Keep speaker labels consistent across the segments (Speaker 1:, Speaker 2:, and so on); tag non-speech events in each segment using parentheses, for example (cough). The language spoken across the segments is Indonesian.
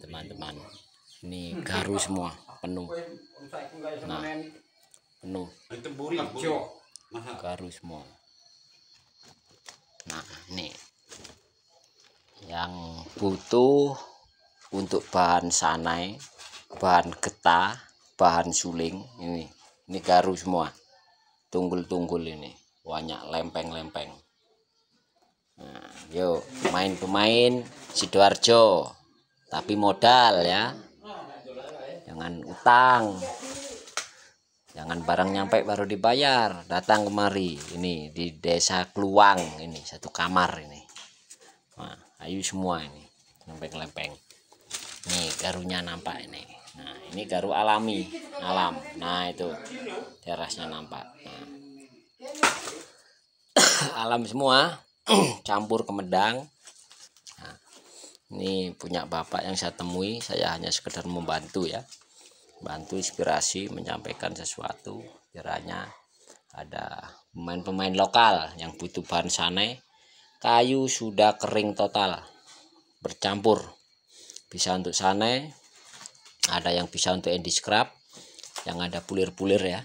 Speaker 1: teman-teman ini garu semua penuh nah penuh garu semua nah ini yang butuh untuk bahan sanai bahan getah bahan suling ini ini garu semua tunggul-tunggul ini banyak lempeng-lempeng nah, yuk pemain-pemain Sidoarjo tapi modal ya jangan utang jangan barang nyampe baru dibayar datang kemari ini di desa Keluang ini satu kamar ini nah, ayu semua ini lempeng-lempeng Ini garunya nampak ini nah ini garu alami alam nah itu terasnya nampak nah. (coughs) alam semua (coughs) campur kemedang ini punya bapak yang saya temui saya hanya sekedar membantu ya bantu inspirasi menyampaikan sesuatu kiranya ada pemain-pemain lokal yang butuh bahan sanai kayu sudah kering total bercampur bisa untuk sanai ada yang bisa untuk endi scrap yang ada pulir-pulir ya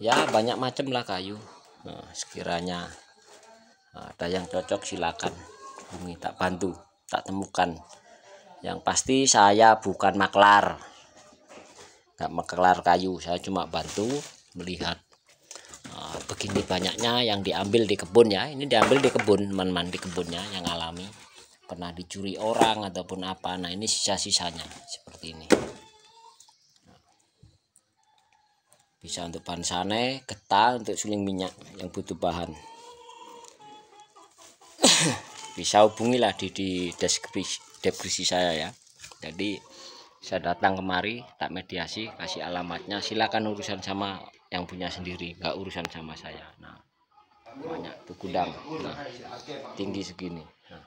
Speaker 1: ya banyak macam lah kayu nah, sekiranya Ah, ada yang cocok silakan hubungi tak bantu tak temukan yang pasti saya bukan maklar nggak maklar kayu saya cuma bantu melihat uh, begini banyaknya yang diambil di kebun ya ini diambil di kebun teman-teman di kebunnya yang alami pernah dicuri orang ataupun apa nah ini sisa-sisanya seperti ini bisa untuk bahan sane getah untuk suling minyak yang butuh bahan (coughs) bisa hubungilah di, di deskripsi, deskripsi saya ya jadi saya datang kemari tak mediasi kasih alamatnya silakan urusan sama yang punya sendiri nggak urusan sama saya nah banyak tuh gudang nah, tinggi segini nah,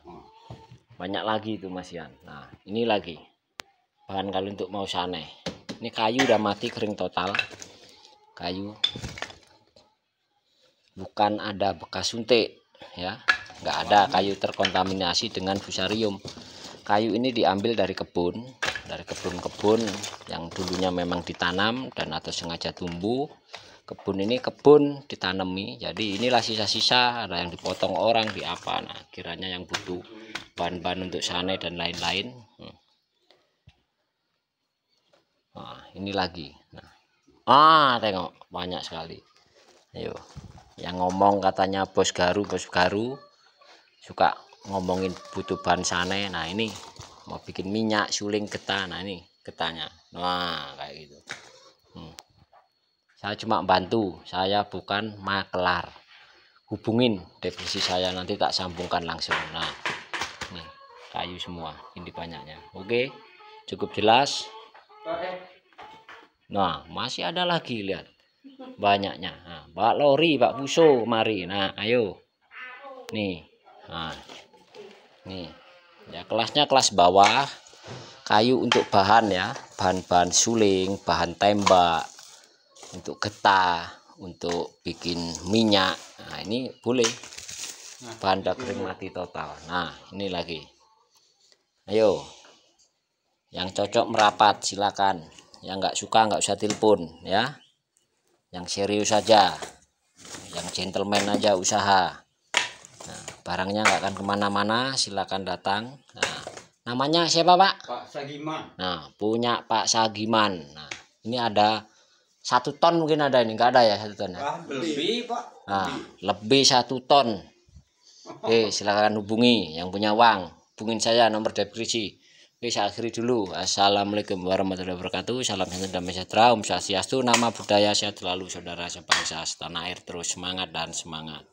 Speaker 1: banyak lagi itu Mas Ian nah ini lagi bahan kalau untuk mau sana ini kayu udah mati kering total kayu bukan ada bekas suntik ya nggak ada kayu terkontaminasi dengan fusarium kayu ini diambil dari kebun dari kebun-kebun yang dulunya memang ditanam dan atau sengaja tumbuh kebun ini kebun ditanami jadi inilah sisa-sisa ada yang dipotong orang di apa nah kiranya yang butuh bahan-bahan untuk sanai dan lain-lain hmm. nah ini lagi nah ah tengok banyak sekali ayo yang ngomong katanya bos garu bos garu suka ngomongin butuh bahan sana ya. nah ini mau bikin minyak suling getah nah ini getahnya nah kayak gitu hmm. saya cuma bantu saya bukan makelar hubungin depresi saya nanti tak sambungkan langsung nah ini kayu semua ini banyaknya oke cukup jelas nah masih ada lagi lihat banyaknya nah, Pak Lori Pak Puso mari nah ayo nih nah nih ya kelasnya kelas bawah kayu untuk bahan ya bahan-bahan suling bahan tembak untuk getah untuk bikin minyak nah ini boleh nah, bahan kering mati total nah ini lagi ayo yang cocok merapat silakan yang nggak suka nggak usah telepon ya yang serius saja yang gentleman aja usaha barangnya nggak akan kemana-mana silakan datang nah, namanya siapa pak Pak Sagiman nah punya Pak Sagiman nah ini ada satu ton mungkin ada ini nggak ada ya satu ton ya? Ah, lebih pak nah, lebih satu ton oke silakan hubungi yang punya uang hubungin saya nomor deskripsi oke saya akhiri dulu assalamualaikum warahmatullahi wabarakatuh salam sejahtera sejahtera om swastiastu nama budaya sehat selalu saudara sebangsa tanah air terus semangat dan semangat